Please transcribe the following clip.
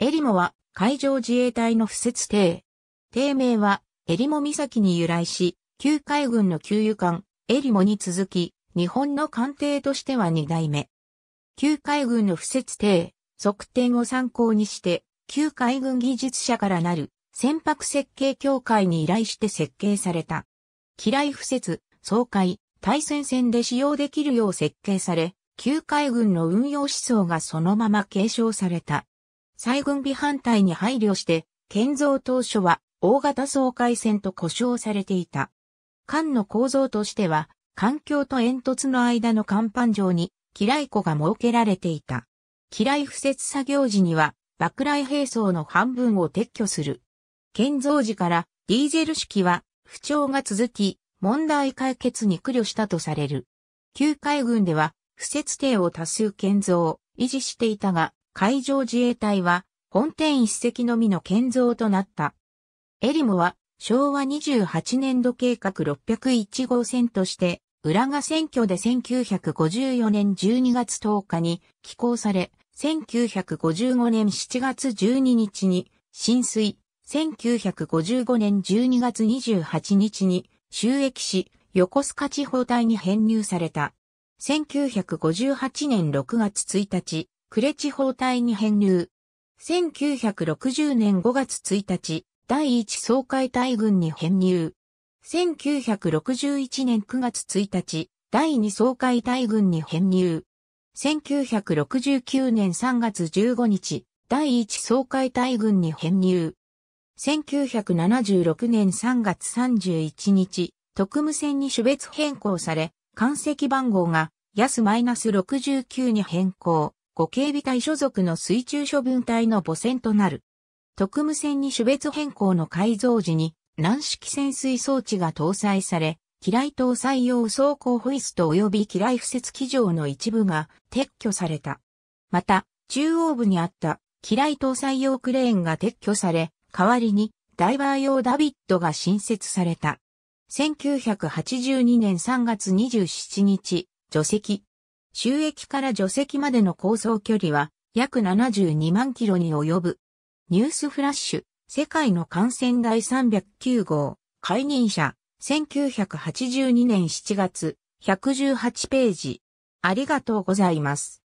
エリモは海上自衛隊の不設艇。艇名はエリモ岬に由来し、旧海軍の給油艦エリモに続き、日本の艦艇としては2代目。旧海軍の不設艇、側定を参考にして、旧海軍技術者からなる船舶設計協会に依頼して設計された。機雷不設、総海、対戦線で使用できるよう設計され、旧海軍の運用思想がそのまま継承された。再軍備反対に配慮して、建造当初は大型総海戦と呼称されていた。艦の構造としては、環境と煙突の間の甲板上に、機雷庫が設けられていた。機雷敷設作業時には、爆雷兵装の半分を撤去する。建造時からディーゼル式は不調が続き、問題解決に苦慮したとされる。旧海軍では、不設定を多数建造、維持していたが、海上自衛隊は本店一隻のみの建造となった。エリモは昭和28年度計画601号線として、浦賀選挙で1954年12月10日に寄港され、1955年7月12日に浸水、1955年12月28日に収益し、横須賀地方隊に編入された。1958年6月1日、呉地方隊に編入。1960年5月1日、第1総会隊軍に編入。1961年9月1日、第2総会隊軍に編入。1969年3月15日、第1総会隊軍に編入。1976年3月31日、特務船に種別変更され、艦籍番号が、ヤス -69 に変更。護警備隊所属の水中処分隊の母船となる。特務船に種別変更の改造時に軟式潜水装置が搭載され、機雷搭載用装甲ホイスト及び機雷敷設機場の一部が撤去された。また、中央部にあった機雷搭載用クレーンが撤去され、代わりにダイバー用ダビットが新設された。1982年3月27日、除籍、収益から除籍までの構想距離は約72万キロに及ぶ。ニュースフラッシュ、世界の感染第309号、解任者、1982年7月、118ページ。ありがとうございます。